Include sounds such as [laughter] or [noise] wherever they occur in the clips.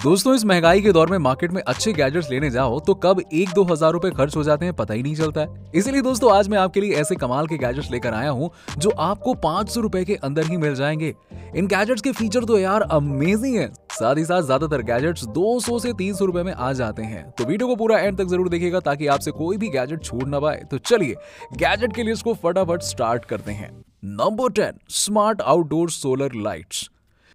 दोस्तों इस महंगाई के दौर में मार्केट में अच्छे गैजेट्स लेने जाओ तो कब एक दो हजार रूपए खर्च हो जाते हैं पता ही नहीं चलता है इसीलिए दोस्तों आज मैं आपके लिए ऐसे कमाल के गैजेट्स लेकर आया हूँ जो आपको पांच सौ रूपए के अंदर ही मिल जाएंगे इन गैजेट्स के फीचर तो यार अमेजिंग है साथ ही साथ ज्यादातर गैजेट्स सौ से तीन सौ में आ जाते हैं तो वीडियो को पूरा एंड तक जरूर देखिएगा ताकि आपसे कोई भी गैजेट छूट ना पाए तो चलिए गैजेट के लिए इसको फटाफट स्टार्ट करते हैं number ten smart outdoor solar lights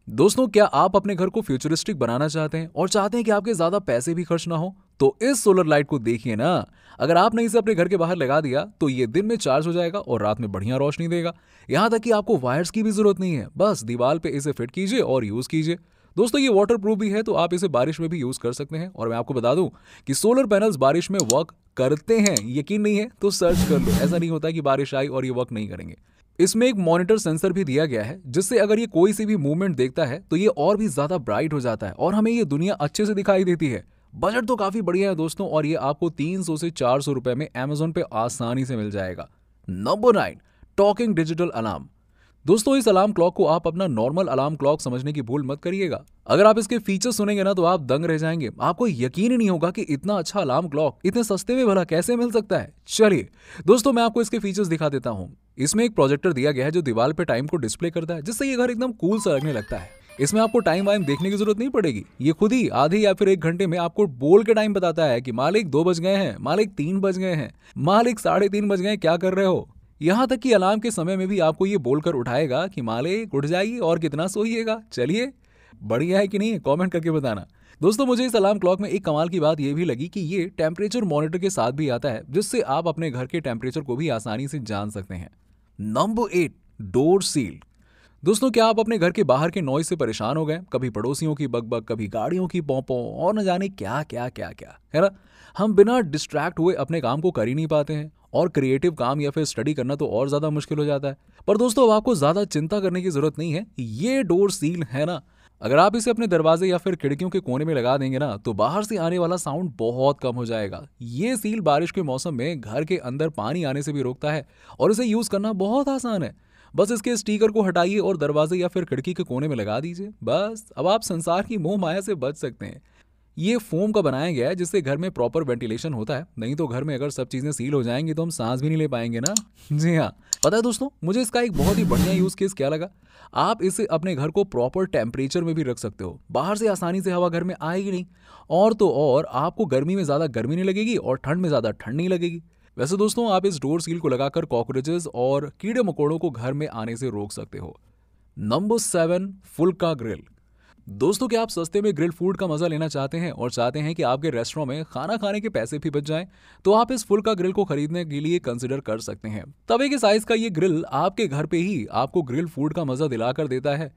दोस्तों क्या आप अपने घर को फ्यूचरिस्टिक बनाना चाहते हैं और चाहते हैं कि आपके ज्यादा पैसे भी खर्च ना हो तो इस सोलर लाइट को देखिए ना अगर आपने इसे अपने घर के बाहर लगा दिया तो ये दिन में चार्ज हो जाएगा और रात में बढ़िया रोशनी देगा यहां तक कि आपको वायर्स की भी जरूरत नहीं है बस दीवार पे इसे फिट कीजिए और यूज कीजिए दोस्तों ये वाटर प्रूफ भी है तो आप इसे बारिश में भी यूज कर सकते हैं और मैं आपको बता दूं कि सोलर पैनल्स बारिश में वर्क करते हैं यकीन नहीं है तो सर्च कर लो ऐसा नहीं होता कि बारिश आई और ये वर्क नहीं करेंगे इसमें एक मॉनिटर सेंसर भी दिया गया है जिससे अगर ये कोई सी भी मूवमेंट देखता है तो ये और भी ज्यादा ब्राइट हो जाता है और हमें ये दुनिया अच्छे से दिखाई देती है बजट तो काफी बढ़िया है दोस्तों और ये आपको 300 से 400 रुपए में अमेजोन पे आसानी से मिल जाएगा number nine talking digital alarm दोस्तों इस अलार्म क्लॉक को आप अपना नॉर्मल अलार्म क्लॉक समझने की भूल मत करिएगा अगर आप इसके फीचर सुनेंगे ना तो आप दंग रह जाएंगे आपको यकीन ही नहीं होगा कि इतना अच्छा अलार्म क्लॉक इतने सस्ते में भला कैसे मिल सकता है चलिए दोस्तों मैं आपको इसके फीचर्स दिखा देता हूँ इसमें एक प्रोजेक्टर दिया गया है जो दीवार पर टाइम को डिस्प्ले करता है जिससे ये घर एकदम कूल सा लगने लगता है इसमें आपको टाइम वाइम देखने की जरूरत नहीं पड़ेगी ये खुद ही आधे या फिर एक घंटे में आपको बोल के टाइम बताता है कि मालिक दो बज गए हैं मालिक तीन बज गए हैं मालिक साढ़े तीन बज गए क्या कर रहे हो यहाँ तक कि अलार्म के समय में भी आपको ये बोलकर उठाएगा कि माले उठ जाइए और कितना सोइएगा चलिए बढ़िया है कि नहीं कमेंट करके बताना दोस्तों मुझे इस अलार्म क्लॉक में एक कमाल की बात यह भी लगी कि ये टेम्परेचर मॉनिटर के साथ भी आता है जिससे आप अपने घर के टेम्परेचर को भी आसानी से जान सकते हैं नंबर एट डोर सील दोस्तों क्या आप अपने घर के बाहर के नॉइज से परेशान हो गए कभी पड़ोसियों की बकबक कभी गाड़ियों की पौपों और न जाने क्या क्या क्या क्या है ना हम बिना डिस्ट्रैक्ट हुए अपने काम को कर ही नहीं पाते हैं और क्रिएटिव काम या फिर स्टडी करना तो और ज़्यादा मुश्किल हो जाता है पर दोस्तों अब आपको ज़्यादा चिंता करने की ज़रूरत नहीं है ये डोर सील है ना अगर आप इसे अपने दरवाजे या फिर खिड़कियों के कोने में लगा देंगे ना तो बाहर से आने वाला साउंड बहुत कम हो जाएगा ये सील बारिश के मौसम में घर के अंदर पानी आने से भी रोकता है और इसे यूज़ करना बहुत आसान है बस इसके स्टीकर को हटाइए और दरवाजे या फिर खिड़की के कोने में लगा दीजिए बस अब आप संसार की मोह माया से बच सकते हैं ये फोम का बनाया गया है जिससे घर में प्रॉपर वेंटिलेशन होता है नहीं तो घर में अगर सब चीज़ें सील हो जाएंगी तो हम सांस भी नहीं ले पाएंगे ना [laughs] जी हाँ पता है दोस्तों मुझे इसका एक बहुत ही बढ़िया यूज़ केस क्या लगा आप इसे अपने घर को प्रॉपर टेम्परेचर में भी रख सकते हो बाहर से आसानी से हवा घर में आएगी नहीं और तो और आपको गर्मी में ज़्यादा गर्मी नहीं लगेगी और ठंड में ज़्यादा ठंड नहीं लगेगी वैसे दोस्तों आप इस डोर सील को लगाकर कॉकरोचेस और कीड़े मकोड़ों को घर में आने से रोक सकते हो नंबर सेवन फुल्का ग्रिल दोस्तों क्या आप सस्ते में ग्रिल फूड का मजा लेना चाहते हैं और चाहते हैं कि आपके रेस्टोरेंट में खाना खाने के पैसे भी बच जाएं तो आप इस फुल का ग्रिल को खरीदने के लिए कंसिडर कर सकते हैं तवे के साइज का ये ग्रिल आपके घर पे ही आपको ग्रिल फूड का मजा दिलाकर देता है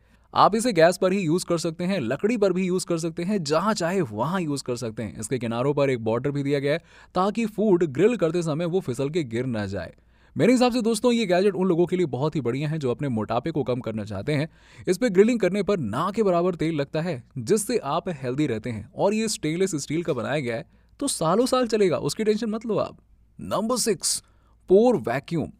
आप इसे गैस पर ही यूज कर सकते हैं लकड़ी पर भी यूज कर सकते हैं जहां चाहे वहां यूज कर सकते हैं इसके किनारों पर एक बॉर्डर भी दिया गया है ताकि फूड ग्रिल करते समय वो फिसल के गिर ना जाए मेरे हिसाब से दोस्तों ये गैजेट उन लोगों के लिए बहुत ही बढ़िया है जो अपने मोटापे को कम करना चाहते हैं इस पर ग्रिलिंग करने पर ना के बराबर तेल लगता है जिससे आप हेल्दी रहते हैं और ये स्टेनलेस स्टील का बनाया गया है तो सालों साल चलेगा उसकी टेंशन मत लो आप नंबर सिक्स पोर वैक्यूम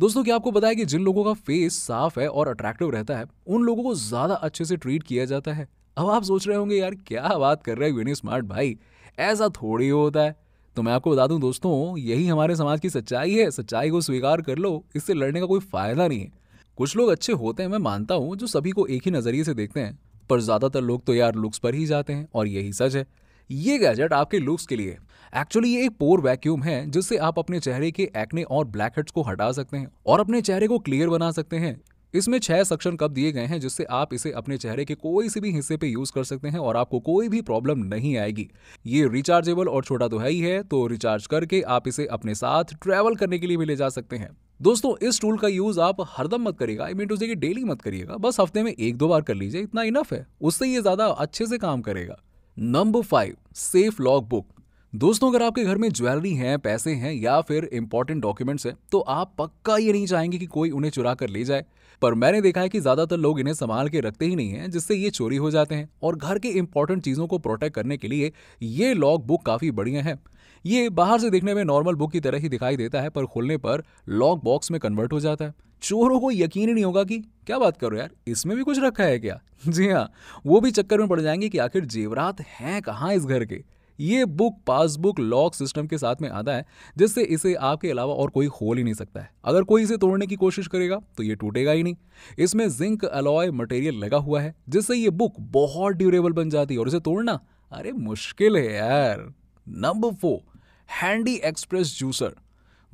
दोस्तों क्या आपको बताया कि जिन लोगों का फेस साफ है और अट्रैक्टिव रहता है उन लोगों को ज्यादा अच्छे से ट्रीट किया जाता है अब आप सोच रहे होंगे यार क्या बात कर रहे हैं विनी स्मार्ट भाई ऐसा थोड़ी होता है तो मैं आपको बता दूं दोस्तों यही हमारे समाज की सच्चाई है सच्चाई को स्वीकार कर लो इससे लड़ने का कोई फायदा नहीं है कुछ लोग अच्छे होते हैं मैं मानता हूँ जो सभी को एक ही नज़रिए से देखते हैं पर ज़्यादातर लोग तो यार लुक्स पर ही जाते हैं और यही सच है ये गैजेट आपके लुक्स के लिए एक्चुअली ये एक पोर वैक्यूम है जिससे आप अपने चेहरे के एक्ने और ब्लैक हेड्स को हटा सकते हैं और अपने चेहरे को क्लियर बना सकते हैं इसमें छह सक्शन कप दिए गए हैं जिससे आप इसे अपने चेहरे के कोई से भी हिस्से पे यूज कर सकते हैं और आपको कोई भी प्रॉब्लम नहीं आएगी ये रिचार्जेबल और छोटा तो है ही है तो रिचार्ज करके आप इसे अपने साथ ट्रैवल करने के लिए भी ले जा सकते हैं दोस्तों इस टूल का यूज आप हरदम मत करिएगा I mean to say daily मत करिएगा बस हफ्ते में एक दो बार कर लीजिए इतना इनफ है उससे ये ज्यादा अच्छे से काम करेगा number five safe log book दोस्तों अगर आपके घर में ज्वेलरी है पैसे हैं या फिर इंपॉर्टेंट डॉक्यूमेंट्स हैं तो आप पक्का ये नहीं चाहेंगे कि कोई उन्हें चुरा कर ले जाए पर मैंने देखा है कि ज्यादातर लोग इन्हें संभाल के रखते ही नहीं हैं जिससे ये चोरी हो जाते हैं और घर के इंपॉर्टेंट चीजों को प्रोटेक्ट करने के लिए ये लॉक बुक काफी बढ़िया है ये बाहर से देखने में नॉर्मल बुक की तरह ही दिखाई देता है पर खोलने पर लॉक बॉक्स में कन्वर्ट हो जाता है चोरों को यकीन ही नहीं होगा कि क्या बात करो यार इसमें भी कुछ रखा है क्या [laughs] जी हाँ वो भी चक्कर में पड़ जाएंगे कि आखिर जेवरात हैं कहाँ इस घर के ये बुक पासबुक लॉक सिस्टम के साथ में आता है जिससे इसे आपके अलावा और कोई खोल ही नहीं सकता है अगर कोई इसे तोड़ने की कोशिश करेगा तो ये टूटेगा ही नहीं इसमें जिंक अलॉय मटेरियल लगा हुआ है जिससे ये बुक बहुत ड्यूरेबल बन जाती है और इसे तोड़ना अरे मुश्किल है यार number four handy express juicer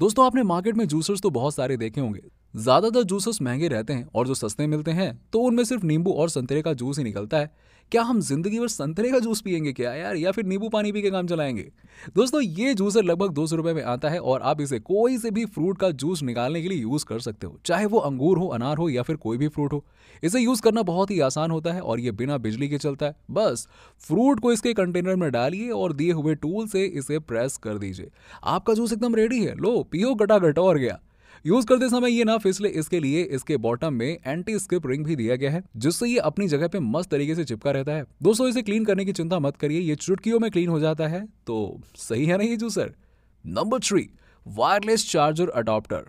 दोस्तों आपने मार्केट में जूसर्स तो बहुत सारे देखे होंगे ज़्यादातर जूसेस महंगे रहते हैं और जो सस्ते मिलते हैं तो उनमें सिर्फ नींबू और संतरे का जूस ही निकलता है क्या हम जिंदगी भर संतरे का जूस पियेंगे क्या यार या फिर नींबू पानी पी के काम चलाएंगे दोस्तों ये जूसर लगभग दो सौ रुपये में आता है और आप इसे कोई से भी फ्रूट का जूस निकालने के लिए यूज़ कर सकते हो चाहे वो अंगूर हो अनार हो या फिर कोई भी फ्रूट हो इसे यूज़ करना बहुत ही आसान होता है और ये बिना बिजली के चलता है बस फ्रूट को इसके कंटेनर में डालिए और दिए हुए टूल से इसे प्रेस कर दीजिए आपका जूस एकदम रेडी है लो पियो गटा गटा और गया यूज करते समय ये ना फिसले इसके लिए इसके बॉटम में एंटी स्किप रिंग भी दिया गया है जिससे ये अपनी जगह पे मस्त तरीके से चिपका रहता है दोस्तों इसे क्लीन करने की चिंता मत करिए ये चुटकियों में क्लीन हो जाता है तो सही है ना ये juicer number three wireless charger adapter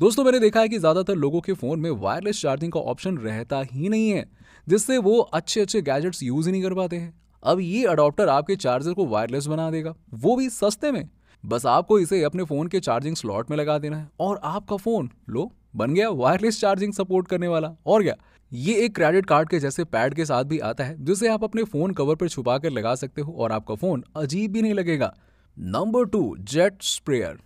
दोस्तों मैंने देखा है कि ज़्यादातर लोगों के फ़ोन में वायरलेस चार्जिंग का ऑप्शन रहता ही नहीं है जिससे वो अच्छे अच्छे गैजेट्स यूज़ ही नहीं कर पाते हैं अब ये अडॉप्टर आपके चार्जर को वायरलेस बना देगा वो भी सस्ते में बस आपको इसे अपने फ़ोन के चार्जिंग स्लॉट में लगा देना है और आपका फ़ोन लो बन गया वायरलेस चार्जिंग सपोर्ट करने वाला और क्या ये एक क्रेडिट कार्ड के जैसे पैड के साथ भी आता है जिसे आप अपने फ़ोन कवर पर छुपा कर लगा सकते हो और आपका फ़ोन अजीब भी नहीं लगेगा नंबर टू जेट स्प्रेयर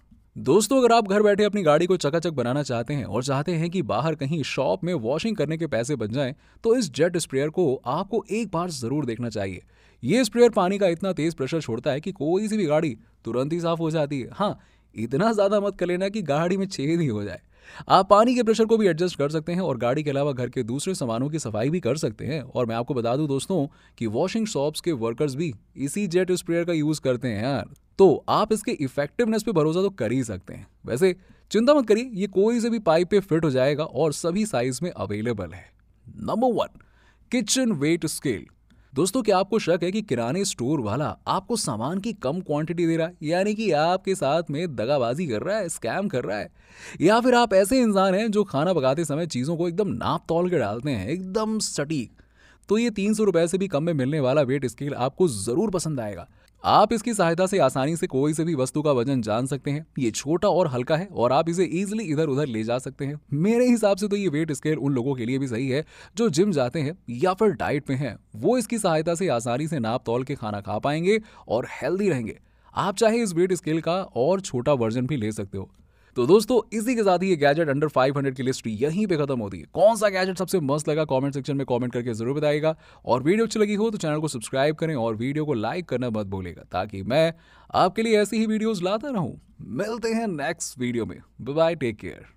दोस्तों अगर आप घर बैठे अपनी गाड़ी को चकाचक बनाना चाहते हैं और चाहते हैं कि बाहर कहीं शॉप में वॉशिंग करने के पैसे बन जाएं, तो इस जेट स्प्रेयर को आपको एक बार ज़रूर देखना चाहिए ये स्प्रेयर पानी का इतना तेज प्रेशर छोड़ता है कि कोई सी भी गाड़ी तुरंत ही साफ हो जाती है हाँ इतना ज़्यादा मत कर लेना कि गाड़ी में छेद ही हो जाए आप पानी के प्रेशर को भी एडजस्ट कर सकते हैं और गाड़ी के अलावा घर के दूसरे सामानों की सफाई भी कर सकते हैं और मैं आपको बता दूं दोस्तों कि वॉशिंग शॉप्स के वर्कर्स भी इसी जेट स्प्रेयर का यूज करते हैं यार तो आप इसके इफेक्टिवनेस पे भरोसा तो कर ही सकते हैं वैसे चिंता मत करिए ये कोई से भी पाइप पे फिट हो जाएगा और सभी साइज में अवेलेबल है number one kitchen weight scale दोस्तों क्या आपको शक है कि किराने स्टोर वाला आपको सामान की कम क्वांटिटी दे रहा है यानी कि आपके साथ में दगाबाजी कर रहा है स्कैम कर रहा है या फिर आप ऐसे इंसान हैं जो खाना पकाते समय चीज़ों को एकदम नाप तोल के डालते हैं एकदम सटीक तो ये तीन सौ से भी कम में मिलने वाला वेट स्केल आपको ज़रूर पसंद आएगा आप इसकी सहायता से आसानी से कोई से भी वस्तु का वजन जान सकते हैं ये छोटा और हल्का है और आप इसे इजिली इधर उधर ले जा सकते हैं मेरे हिसाब से तो ये वेट स्केल उन लोगों के लिए भी सही है जो जिम जाते हैं या फिर डाइट में हैं वो इसकी सहायता से आसानी से नाप तोल के खाना खा पाएंगे और हेल्दी रहेंगे आप चाहे इस वेट स्केल का और छोटा वर्जन भी ले सकते हो तो दोस्तों इसी के साथ ही ये गैजेट अंडर 500 की लिस्ट यहीं पे खत्म होती है कौन सा गैजेट सबसे मस्त लगा कमेंट सेक्शन में कमेंट करके जरूर बताएगा और वीडियो अच्छी लगी हो तो चैनल को सब्सक्राइब करें और वीडियो को लाइक करना मत भूलेगा ताकि मैं आपके लिए ऐसी ही वीडियोज लाता रहूं मिलते हैं नेक्स्ट वीडियो में बाय टेक केयर